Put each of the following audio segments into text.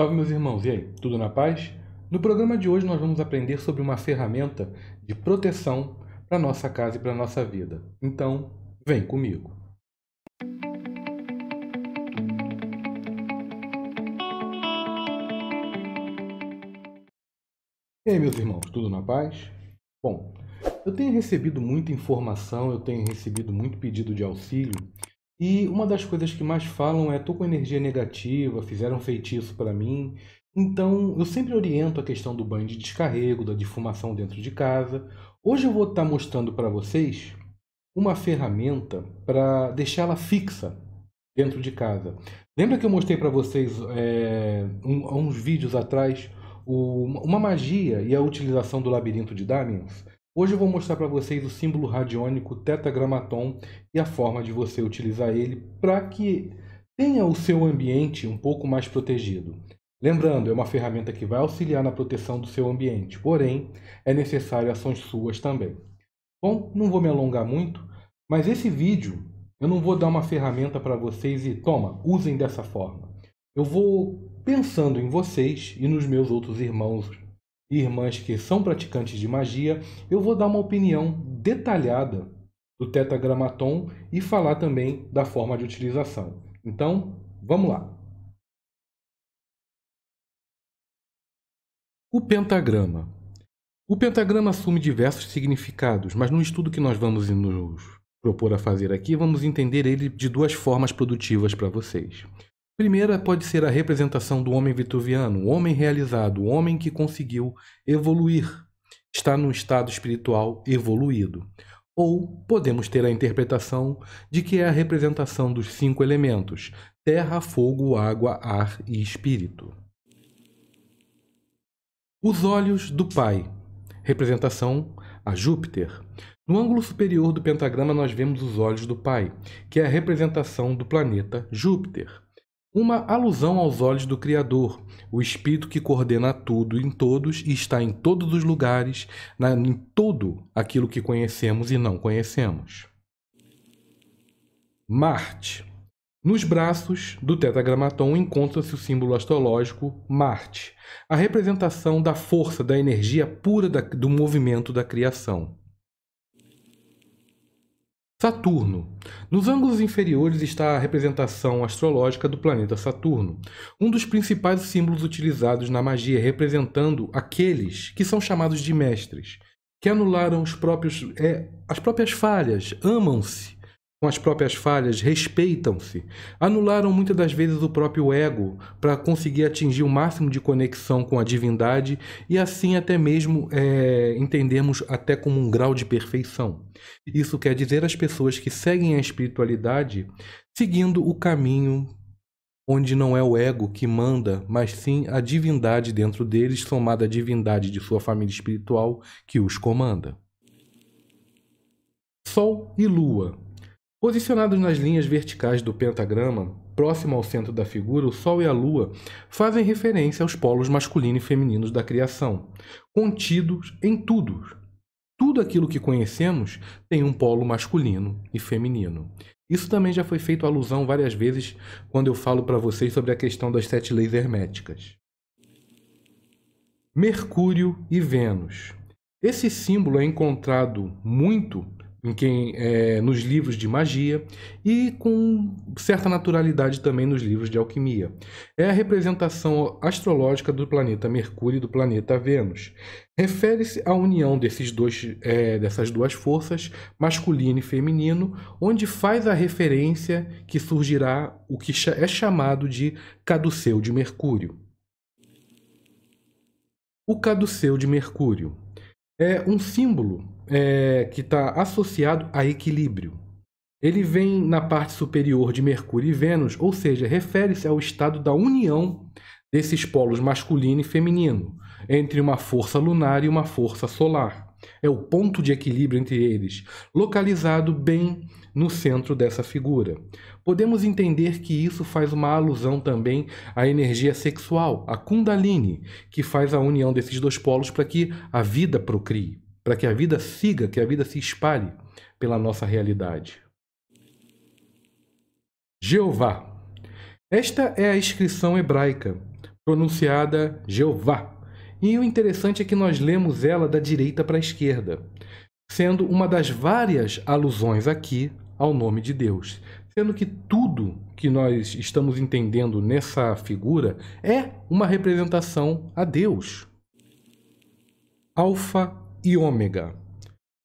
Salve meus irmãos, e aí? Tudo na paz? No programa de hoje nós vamos aprender sobre uma ferramenta de proteção para nossa casa e para nossa vida. Então, vem comigo. E aí, meus irmãos, tudo na paz? Bom, eu tenho recebido muita informação, eu tenho recebido muito pedido de auxílio e uma das coisas que mais falam é: tô com energia negativa, fizeram feitiço para mim. Então eu sempre oriento a questão do banho de descarrego, da difumação dentro de casa. Hoje eu vou estar tá mostrando para vocês uma ferramenta para deixá-la fixa dentro de casa. Lembra que eu mostrei para vocês é, um, uns vídeos atrás o, uma magia e a utilização do labirinto de Damiens? Hoje eu vou mostrar para vocês o símbolo radiônico tetragramaton e a forma de você utilizar ele para que tenha o seu ambiente um pouco mais protegido. Lembrando, é uma ferramenta que vai auxiliar na proteção do seu ambiente, porém, é necessário ações suas também. Bom, não vou me alongar muito, mas esse vídeo eu não vou dar uma ferramenta para vocês e toma, usem dessa forma. Eu vou pensando em vocês e nos meus outros irmãos e irmãs que são praticantes de magia, eu vou dar uma opinião detalhada do tetragramaton e falar também da forma de utilização. Então, vamos lá. O pentagrama. O pentagrama assume diversos significados, mas no estudo que nós vamos nos propor a fazer aqui, vamos entender ele de duas formas produtivas para vocês. Primeira pode ser a representação do homem vitruviano, o homem realizado, o homem que conseguiu evoluir, está num estado espiritual evoluído. Ou podemos ter a interpretação de que é a representação dos cinco elementos: terra, fogo, água, ar e espírito. Os olhos do Pai, representação a Júpiter. No ângulo superior do pentagrama, nós vemos os olhos do Pai, que é a representação do planeta Júpiter. Uma alusão aos olhos do Criador, o Espírito que coordena tudo em todos e está em todos os lugares, na, em todo aquilo que conhecemos e não conhecemos. Marte. Nos braços do tetragramaton encontra-se o símbolo astrológico Marte, a representação da força, da energia pura da, do movimento da criação. Saturno. Nos ângulos inferiores está a representação astrológica do planeta Saturno, um dos principais símbolos utilizados na magia, representando aqueles que são chamados de mestres, que anularam os próprios, é, as próprias falhas, amam-se com as próprias falhas, respeitam-se, anularam muitas das vezes o próprio ego para conseguir atingir o máximo de conexão com a divindade e assim até mesmo é, entendermos até como um grau de perfeição. Isso quer dizer as pessoas que seguem a espiritualidade seguindo o caminho onde não é o ego que manda, mas sim a divindade dentro deles, somada à divindade de sua família espiritual que os comanda. Sol e Lua Posicionados nas linhas verticais do pentagrama, próximo ao centro da figura, o Sol e a Lua fazem referência aos polos masculino e femininos da criação, contidos em tudo. Tudo aquilo que conhecemos tem um polo masculino e feminino. Isso também já foi feito alusão várias vezes quando eu falo para vocês sobre a questão das sete leis herméticas. Mercúrio e Vênus. Esse símbolo é encontrado muito em quem é, nos livros de magia e com certa naturalidade também nos livros de alquimia. É a representação astrológica do planeta Mercúrio e do planeta Vênus. Refere-se à união desses dois, é, dessas duas forças, masculino e feminino, onde faz a referência que surgirá o que é chamado de caduceu de Mercúrio. O caduceu de Mercúrio é um símbolo é, que está associado a equilíbrio. Ele vem na parte superior de Mercúrio e Vênus, ou seja, refere-se ao estado da união desses polos masculino e feminino, entre uma força lunar e uma força solar. É o ponto de equilíbrio entre eles, localizado bem no centro dessa figura. Podemos entender que isso faz uma alusão também à energia sexual, a Kundalini, que faz a união desses dois polos para que a vida procrie, para que a vida siga, que a vida se espalhe pela nossa realidade. Jeová. Esta é a inscrição hebraica pronunciada Jeová e o interessante é que nós lemos ela da direita para a esquerda, sendo uma das várias alusões aqui ao nome de Deus, sendo que tudo que nós estamos entendendo nessa figura é uma representação a Deus. Alfa e ômega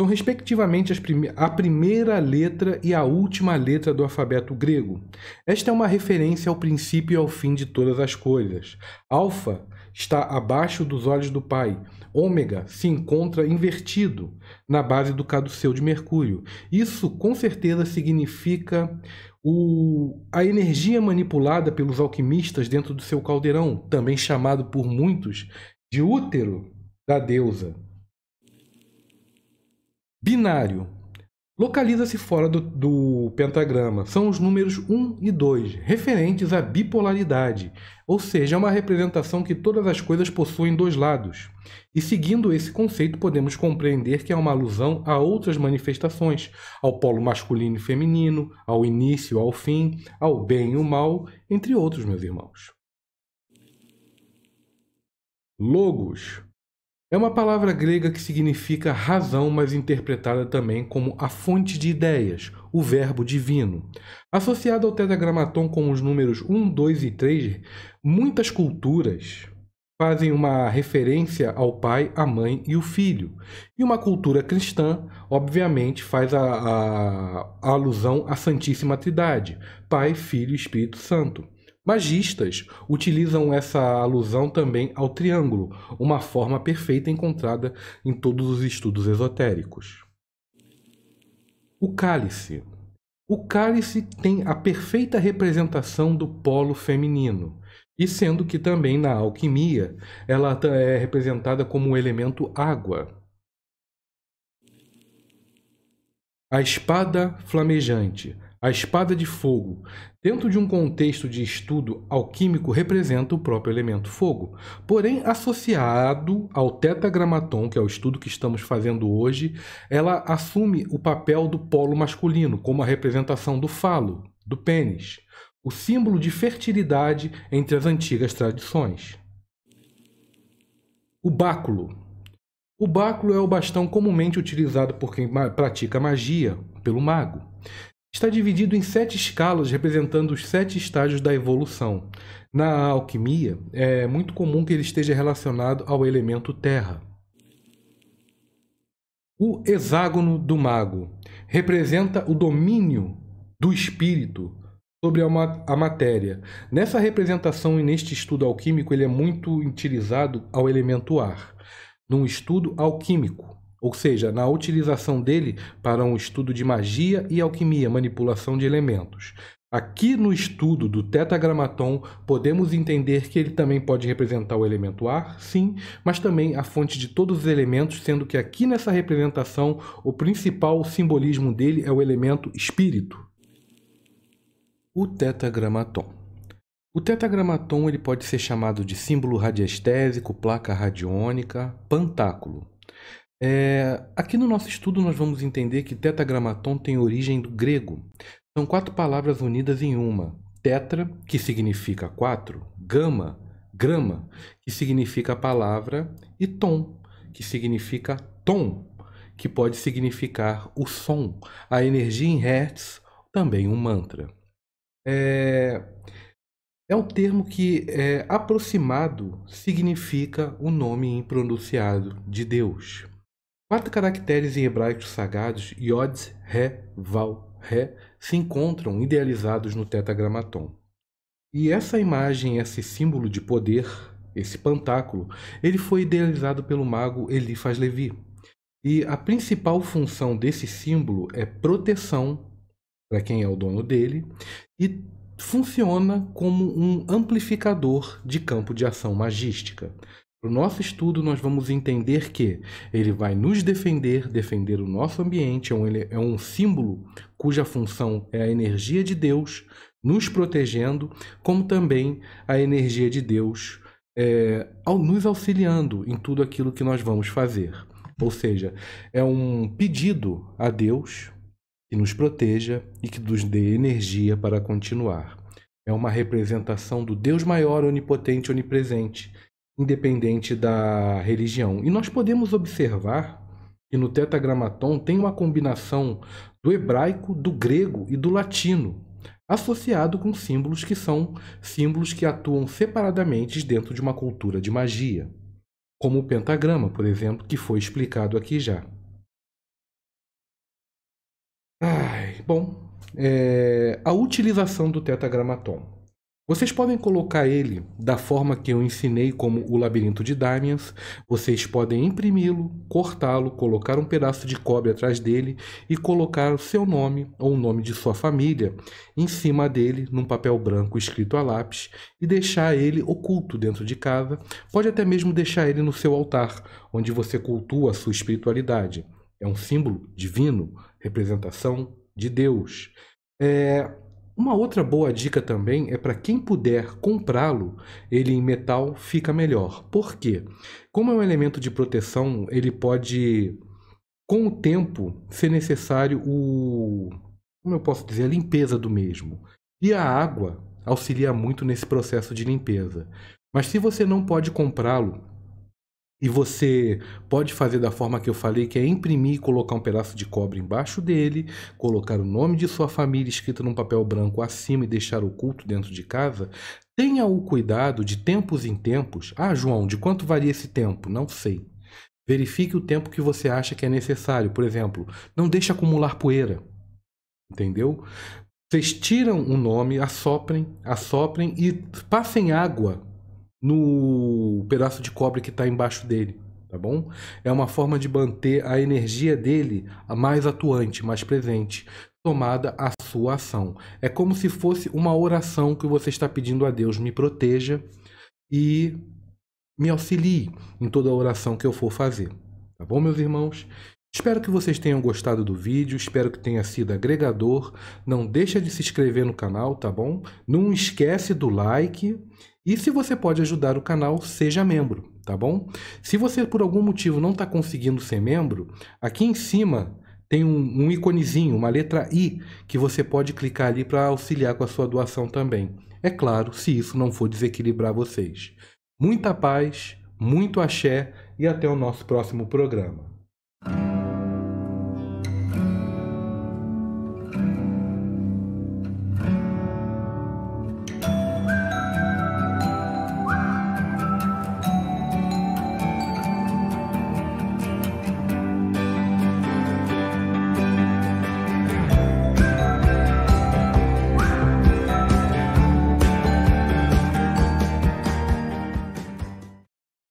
são respectivamente prime a primeira letra e a última letra do alfabeto grego. Esta é uma referência ao princípio e ao fim de todas as coisas. Alfa está abaixo dos olhos do Pai. Ômega se encontra invertido na base do caduceu de Mercúrio. Isso com certeza significa o, a energia manipulada pelos alquimistas dentro do seu caldeirão, também chamado por muitos de útero da deusa. Binário. Localiza-se fora do, do pentagrama. São os números 1 e 2, referentes à bipolaridade, ou seja, é uma representação que todas as coisas possuem dois lados. E seguindo esse conceito, podemos compreender que é uma alusão a outras manifestações, ao polo masculino e feminino, ao início, ao fim, ao bem e o mal, entre outros, meus irmãos. Logos é uma palavra grega que significa razão, mas interpretada também como a fonte de ideias, o verbo divino. Associado ao tetragramaton com os números 1, 2 e 3, muitas culturas fazem uma referência ao pai, a mãe e o filho. E uma cultura cristã, obviamente, faz a, a, a alusão à Santíssima Trindade, Pai, Filho e Espírito Santo. Magistas utilizam essa alusão também ao triângulo, uma forma perfeita encontrada em todos os estudos esotéricos. O cálice. O cálice tem a perfeita representação do polo feminino, e sendo que também na alquimia ela é representada como o elemento água. A espada flamejante a espada de fogo, dentro de um contexto de estudo alquímico, representa o próprio elemento fogo, porém associado ao tetragramaton, que é o estudo que estamos fazendo hoje, ela assume o papel do polo masculino, como a representação do falo, do pênis, o símbolo de fertilidade entre as antigas tradições. O báculo. O báculo é o bastão comumente utilizado por quem pratica magia, pelo mago está dividido em sete escalas representando os sete estágios da evolução. Na alquimia, é muito comum que ele esteja relacionado ao elemento terra. O hexágono do mago representa o domínio do espírito sobre a, matéria. Nessa representação e neste estudo alquímico, ele é muito utilizado ao elemento ar, num estudo alquímico ou seja, na utilização dele para um estudo de magia e alquimia, manipulação de elementos. Aqui no estudo do tetragramaton, podemos entender que ele também pode representar o elemento ar, sim, mas também a fonte de todos os elementos, sendo que aqui nessa representação o principal simbolismo dele é o elemento espírito. O tetragramaton. O tetragramaton ele pode ser chamado de símbolo radiestésico, placa radiônica, pantáculo. É, aqui no nosso estudo nós vamos entender que tetragramaton tem origem do grego. São quatro palavras unidas em uma. Tetra, que significa quatro, gama, grama, que significa palavra, e tom, que significa tom, que pode significar o som, a energia em hertz, também um mantra. É, é termo que é, aproximado significa o nome impronunciado de Deus. Quatro caracteres em hebraico sagrados, Yod, Ré, Val, Ré, se encontram idealizados no tetragramaton. E essa imagem, esse símbolo de poder, esse pantáculo, ele foi idealizado pelo mago Elifaz Levi. E a principal função desse símbolo é proteção para quem é o dono dele e funciona como um amplificador de campo de ação magística. Para o nosso estudo, nós vamos entender que ele vai nos defender, defender o nosso ambiente, é um, é um símbolo cuja função é a energia de Deus nos protegendo, como também a energia de Deus é, ao, nos auxiliando em tudo aquilo que nós vamos fazer. Ou seja, é um pedido a Deus que nos proteja e que nos dê energia para continuar. É uma representação do Deus maior, onipotente, onipresente independente da religião. E nós podemos observar que no Tetragramaton tem uma combinação do hebraico, do grego e do latino, associado com símbolos que são símbolos que atuam separadamente dentro de uma cultura de magia, como o pentagrama, por exemplo, que foi explicado aqui já. Ai, bom, é, a utilização do tetragramaton. Vocês podem colocar ele da forma que eu ensinei, como o labirinto de Damians, Vocês podem imprimi-lo, cortá-lo, colocar um pedaço de cobre atrás dele e colocar o seu nome ou o nome de sua família em cima dele, num papel branco escrito a lápis, e deixar ele oculto dentro de casa. Pode até mesmo deixar ele no seu altar, onde você cultua a sua espiritualidade. É um símbolo divino, representação de Deus. É, uma outra boa dica também é para quem puder comprá-lo, ele em metal fica melhor. Por quê? Como é um elemento de proteção, ele pode, com o tempo, ser necessário o. Como eu posso dizer? A limpeza do mesmo. E a água auxilia muito nesse processo de limpeza. Mas se você não pode comprá-lo, e você pode fazer da forma que eu falei, que é imprimir e colocar um pedaço de cobre embaixo dele, colocar o nome de sua família escrito num papel branco acima e deixar oculto dentro de casa. Tenha o cuidado de tempos em tempos. Ah, João, de quanto varia esse tempo? Não sei. Verifique o tempo que você acha que é necessário. Por exemplo, não deixe acumular poeira. Entendeu? Vocês tiram o nome, assoprem, assoprem e passem água no pedaço de cobre que está embaixo dele, tá bom? É uma forma de manter a energia dele mais atuante, mais presente, tomada a sua ação. É como se fosse uma oração que você está pedindo a Deus: me proteja e me auxilie em toda a oração que eu for fazer, tá bom, meus irmãos? Espero que vocês tenham gostado do vídeo, espero que tenha sido agregador. Não deixa de se inscrever no canal, tá bom? Não esquece do like e se você pode ajudar o canal, seja membro, tá bom? Se você por algum motivo não está conseguindo ser membro, aqui em cima tem um, um uma letra I, que você pode clicar ali para auxiliar com a sua doação também. É claro, se isso não for desequilibrar vocês. Muita paz, muito axé e até o nosso próximo programa.